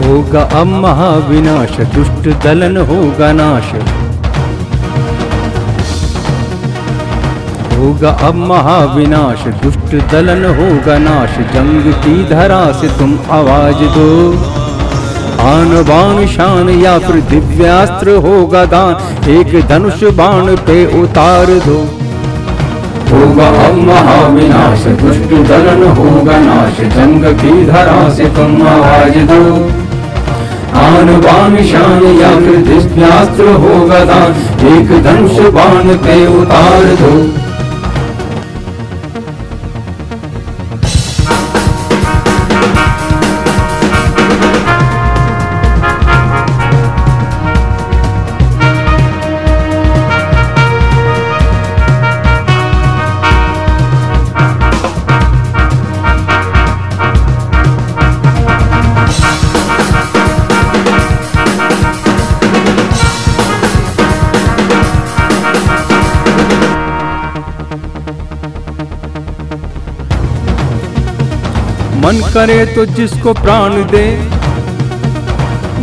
होगा अब महाविनाश दुष्ट दलन होगा नाश होगा अब महाविनाश दुष्ट दलन होगा नाश जंग की धरा से तुम आवाज दो आन बाण शान या फिर दिव्यास्त्र होगा दान एक धनुष बाण पे उतार दो होगा अब महाविनाश दुष्ट दलन होगा नाश जंग की धरा से तुम आवाज दो आन बान शान या फिर दिव्यास्त्र होगा दान एक धनुष बाण पे उतार दो मन करे तो जिसको प्राण दे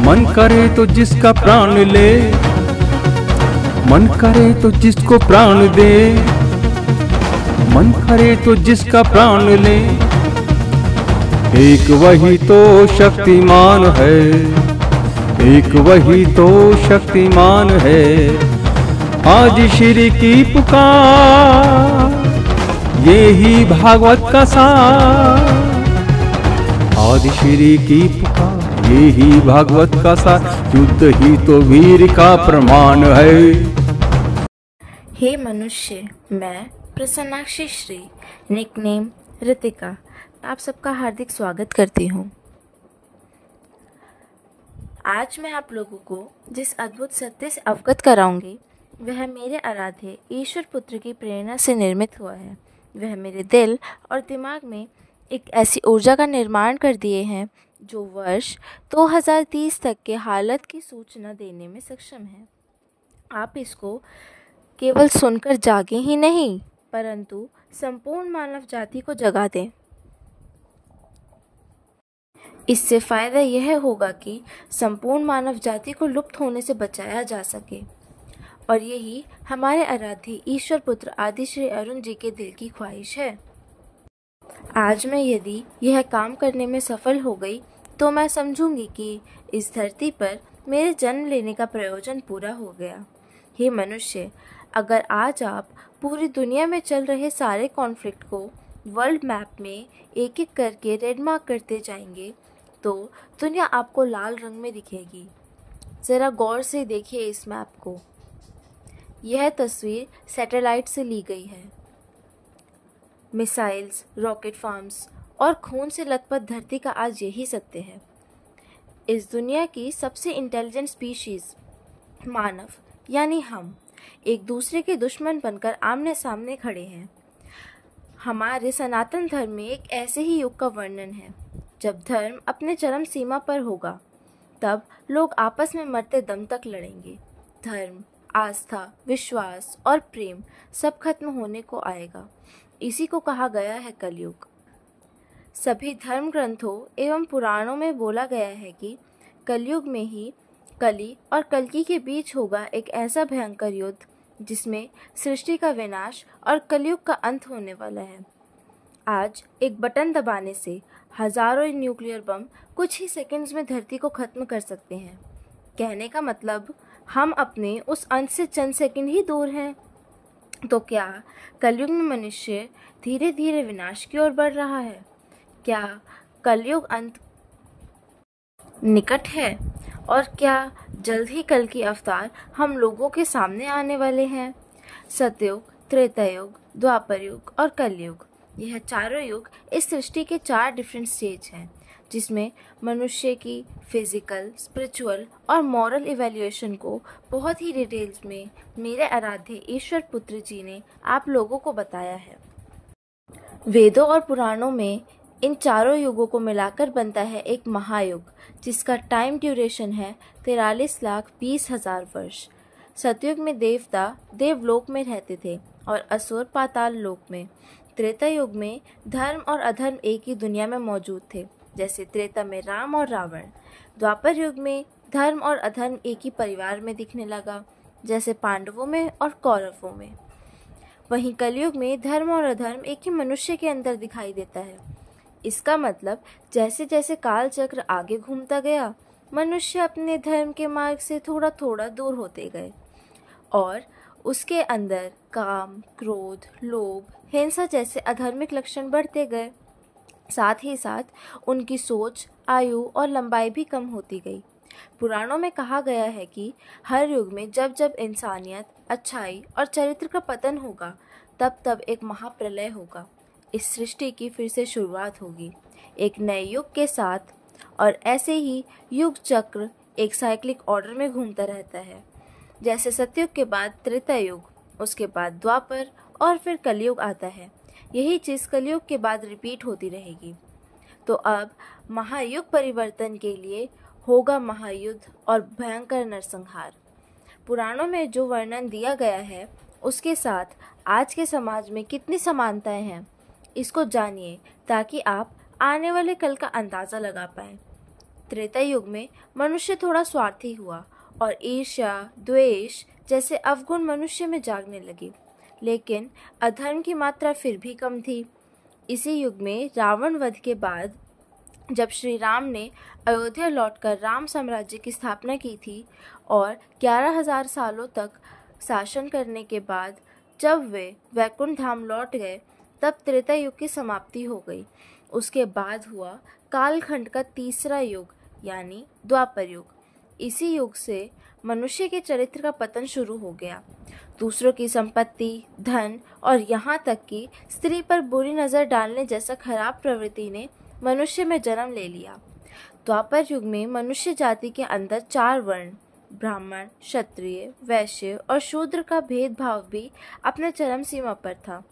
मन करे तो जिसका प्राण ले मन करे तो जिसको प्राण दे मन करे तो जिसका प्राण ले एक वही तो शक्तिमान है एक वही तो शक्तिमान है आज श्री की पुकार ये ही भागवत का सार आदिश्वरी की पुकार ये ही भागवत का सार युद्ध ही तो वीर का प्रमाण है हे मनुष्य मैं प्रसन्नाक्षी श्री निकनेम ऋतिका आप सबका हार्दिक स्वागत करती हूँ आज मैं आप लोगों को जिस अद्भुत सत्य से अवगत कराऊंगी वह मेरे आराध्य ईश्वर पुत्र की प्रेरणा से निर्मित हुआ है वह मेरे दिल और दिमाग में एक ऐसी ऊर्जा का निर्माण कर दिए हैं जो वर्ष 2030 तक के हालत की सूचना देने में सक्षम है आप इसको केवल सुनकर जागे ही नहीं परंतु संपूर्ण मानव जाति को जगा दें इससे फ़ायदा यह होगा कि संपूर्ण मानव जाति को लुप्त होने से बचाया जा सके और यही हमारे आराध्य ईश्वर पुत्र आदि श्री अरुण जी के दिल की ख्वाहिश है आज मैं यदि यह काम करने में सफल हो गई तो मैं समझूंगी कि इस धरती पर मेरे जन्म लेने का प्रयोजन पूरा हो गया हे मनुष्य अगर आज आप पूरी दुनिया में चल रहे सारे कॉन्फ्लिक्ट को वर्ल्ड मैप में एक एक करके रेड मार्क करते जाएंगे तो दुनिया आपको लाल रंग में दिखेगी ज़रा गौर से देखिए इस मैप को यह तस्वीर सैटेलाइट से ली गई है मिसाइल्स रॉकेट फार्म्स और खून से लथपथ धरती का आज यही सत्य है इस दुनिया की सबसे इंटेलिजेंट स्पीशीज मानव यानी हम एक दूसरे के दुश्मन बनकर आमने सामने खड़े हैं हमारे सनातन धर्म में एक ऐसे ही युग का वर्णन है जब धर्म अपने चरम सीमा पर होगा तब लोग आपस में मरते दम तक लड़ेंगे धर्म आस्था विश्वास और प्रेम सब खत्म होने को आएगा इसी को कहा गया है कलयुग सभी धर्म ग्रंथों एवं पुराणों में बोला गया है कि कलयुग में ही कली और कलकी के बीच होगा एक ऐसा भयंकर युद्ध जिसमें सृष्टि का विनाश और कलयुग का अंत होने वाला है आज एक बटन दबाने से हजारों न्यूक्लियर बम कुछ ही सेकंड्स में धरती को ख़त्म कर सकते हैं कहने का मतलब हम अपने उस अंत से चंद सेकंड ही दूर हैं तो क्या कलयुग में मनुष्य धीरे धीरे विनाश की ओर बढ़ रहा है क्या कलयुग अंत निकट है और क्या जल्द ही कल की अवतार हम लोगों के सामने आने वाले हैं सतयुग त्रेतायुग द्वापर युग और कलयुग यह चारों युग इस सृष्टि के चार डिफरेंट स्टेज हैं जिसमें मनुष्य की फिजिकल स्पिरिचुअल और मॉरल इवेल्युएशन को बहुत ही डिटेल्स में मेरे आराध्य ईश्वर पुत्र जी ने आप लोगों को बताया है वेदों और पुराणों में इन चारों युगों को मिलाकर बनता है एक महायुग जिसका टाइम ड्यूरेशन है तिरालीस लाख बीस हजार वर्ष सतयुग में देवता देवलोक में रहते थे और असुर पाताल लोक में त्रेता युग में धर्म और अधर्म एक ही दुनिया में मौजूद थे जैसे त्रेता में राम और रावण द्वापर युग में धर्म और अधर्म एक ही परिवार में दिखने लगा जैसे पांडवों में और कौरवों में वहीं कलयुग में धर्म और अधर्म एक ही मनुष्य के अंदर दिखाई देता है इसका मतलब जैसे जैसे काल चक्र आगे घूमता गया मनुष्य अपने धर्म के मार्ग से थोड़ा थोड़ा दूर होते गए और उसके अंदर काम क्रोध लोभ हिंसा जैसे अधर्मिक लक्षण बढ़ते गए साथ ही साथ उनकी सोच आयु और लंबाई भी कम होती गई पुराणों में कहा गया है कि हर युग में जब जब इंसानियत अच्छाई और चरित्र का पतन होगा तब तब एक महाप्रलय होगा इस सृष्टि की फिर से शुरुआत होगी एक नए युग के साथ और ऐसे ही युग चक्र एक साइक्लिक ऑर्डर में घूमता रहता है जैसे सत्युग के बाद त्रेता युग उसके बाद द्वापर और फिर कलयुग आता है यही चीज़ कलयुग के बाद रिपीट होती रहेगी तो अब महायुग परिवर्तन के लिए होगा महायुद्ध और भयंकर नरसंहार पुराणों में जो वर्णन दिया गया है उसके साथ आज के समाज में कितनी समानताएं हैं इसको जानिए ताकि आप आने वाले कल का अंदाज़ा लगा पाएं त्रेता युग में मनुष्य थोड़ा स्वार्थी हुआ और ईर्ष्या द्वेष जैसे अवगुण मनुष्य में जागने लगे लेकिन अधर्म की मात्रा फिर भी कम थी इसी युग में रावण वध के बाद जब श्री राम ने अयोध्या लौटकर राम साम्राज्य की स्थापना की थी और ग्यारह हजार सालों तक शासन करने के बाद जब वे वैकुंठ धाम लौट गए तब त्रेता युग की समाप्ति हो गई उसके बाद हुआ कालखंड का तीसरा युग यानी द्वापर युग इसी युग से मनुष्य के चरित्र का पतन शुरू हो गया दूसरों की संपत्ति धन और यहाँ तक कि स्त्री पर बुरी नज़र डालने जैसा खराब प्रवृत्ति ने मनुष्य में जन्म ले लिया द्वापर युग में मनुष्य जाति के अंदर चार वर्ण ब्राह्मण क्षत्रिय वैश्य और शूद्र का भेदभाव भी अपने चरम सीमा पर था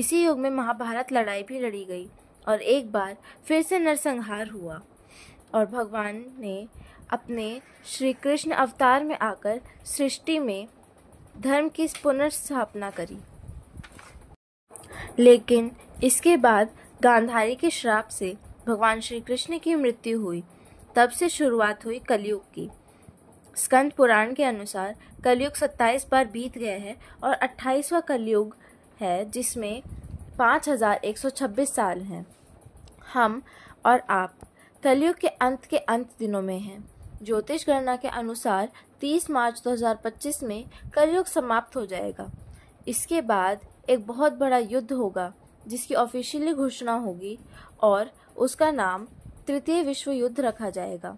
इसी युग में महाभारत लड़ाई भी लड़ी गई और एक बार फिर से नरसंहार हुआ और भगवान ने अपने श्री कृष्ण अवतार में आकर सृष्टि में धर्म की पुनर्स्थापना करी लेकिन इसके बाद गांधारी के श्राप से भगवान श्री कृष्ण की मृत्यु हुई तब से शुरुआत हुई कलयुग की स्कंद पुराण के अनुसार कलयुग 27 बार बीत गया है और 28वां कलयुग है जिसमें 5126 साल हैं हम और आप कलयुग के अंत के अंत दिनों में हैं ज्योतिष गणना के अनुसार 30 मार्च 2025 में कलयुग समाप्त हो जाएगा इसके बाद एक बहुत बड़ा युद्ध होगा जिसकी ऑफिशियली घोषणा होगी और उसका नाम तृतीय विश्व युद्ध रखा जाएगा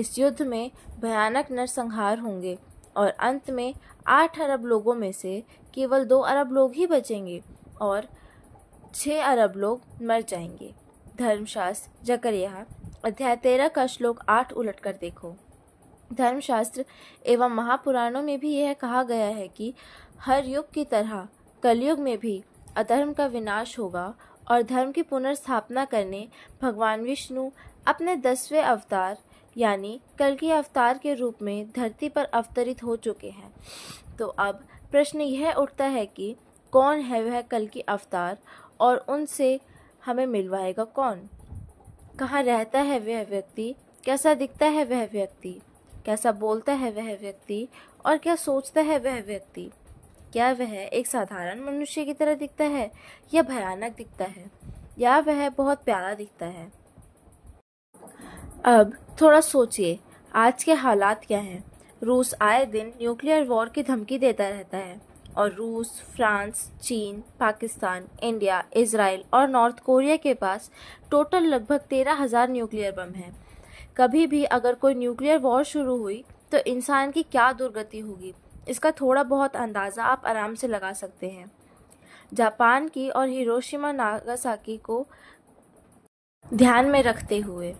इस युद्ध में भयानक नरसंहार होंगे और अंत में आठ अरब लोगों में से केवल दो अरब लोग ही बचेंगे और छः अरब लोग मर जाएंगे धर्मशास्त्र जकरिया अध्याय तेरह का श्लोक आठ उलट कर देखो धर्मशास्त्र एवं महापुराणों में भी यह कहा गया है कि हर युग की तरह कलयुग में भी अधर्म का विनाश होगा और धर्म की पुनर्स्थापना करने भगवान विष्णु अपने दसवें अवतार यानी कल के अवतार के रूप में धरती पर अवतरित हो चुके हैं तो अब प्रश्न यह उठता है कि कौन है वह कल की अवतार और उनसे हमें मिलवाएगा कौन कहाँ रहता है वह व्यक्ति कैसा दिखता है वह व्यक्ति कैसा बोलता है वह व्यक्ति और क्या सोचता है वह व्यक्ति क्या वह एक साधारण मनुष्य की तरह दिखता है या भयानक दिखता है या वह बहुत प्यारा दिखता है अब थोड़ा सोचिए आज के हालात क्या हैं रूस आए दिन न्यूक्लियर वॉर की धमकी देता रहता है और रूस फ्रांस चीन पाकिस्तान इंडिया इसराइल और नॉर्थ कोरिया के पास टोटल लगभग तेरह हज़ार न्यूक्लियर बम हैं कभी भी अगर कोई न्यूक्लियर वॉर शुरू हुई तो इंसान की क्या दुर्गति होगी इसका थोड़ा बहुत अंदाज़ा आप आराम से लगा सकते हैं जापान की और हिरोशिमा नागासाकी को ध्यान में रखते हुए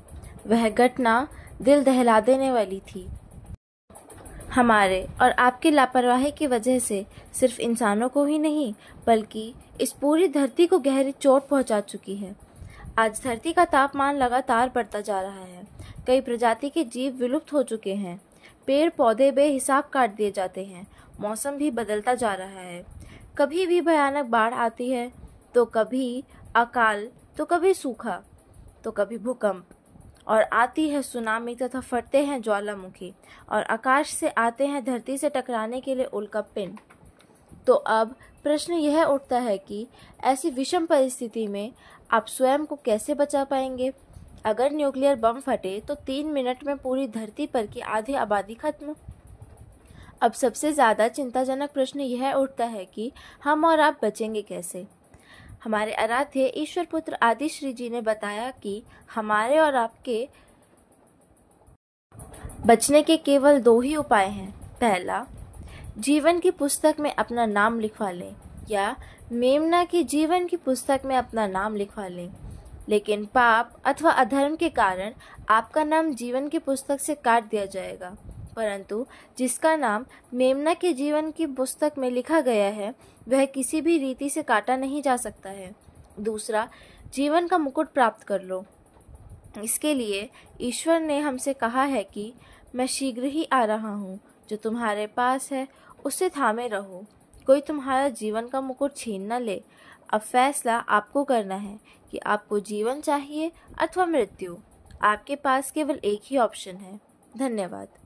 वह घटना दिल दहला देने वाली थी हमारे और आपकी लापरवाही की वजह से सिर्फ इंसानों को ही नहीं बल्कि इस पूरी धरती को गहरी चोट पहुंचा चुकी है आज धरती का तापमान लगातार बढ़ता जा रहा है कई प्रजाति के जीव विलुप्त हो चुके हैं पेड़ पौधे बेहिसाब काट दिए जाते हैं मौसम भी बदलता जा रहा है कभी भी भयानक बाढ़ आती है तो कभी अकाल तो कभी सूखा तो कभी भूकंप और आती है सुनामी तथा फटते हैं ज्वालामुखी और आकाश से आते हैं धरती से टकराने के लिए उल्का पिंड तो अब प्रश्न यह उठता है कि ऐसी विषम परिस्थिति में आप स्वयं को कैसे बचा पाएंगे अगर न्यूक्लियर बम फटे तो तीन मिनट में पूरी धरती पर की आधी आबादी खत्म अब सबसे ज़्यादा चिंताजनक प्रश्न यह उठता है कि हम और आप बचेंगे कैसे हमारे आराध्य ईश्वर पुत्र आदि श्री जी ने बताया कि हमारे और आपके बचने के केवल दो ही उपाय हैं पहला जीवन की पुस्तक में अपना नाम लिखवा लें या मेमना के जीवन की पुस्तक में अपना नाम लिखवा लें लेकिन पाप अथवा अधर्म के कारण आपका नाम जीवन की पुस्तक से काट दिया जाएगा परंतु जिसका नाम मेमना के जीवन की पुस्तक में लिखा गया है वह किसी भी रीति से काटा नहीं जा सकता है दूसरा जीवन का मुकुट प्राप्त कर लो इसके लिए ईश्वर ने हमसे कहा है कि मैं शीघ्र ही आ रहा हूँ जो तुम्हारे पास है उससे थामे रहो कोई तुम्हारा जीवन का मुकुट छीन न ले अब फैसला आपको करना है कि आपको जीवन चाहिए अथवा मृत्यु आपके पास केवल एक ही ऑप्शन है धन्यवाद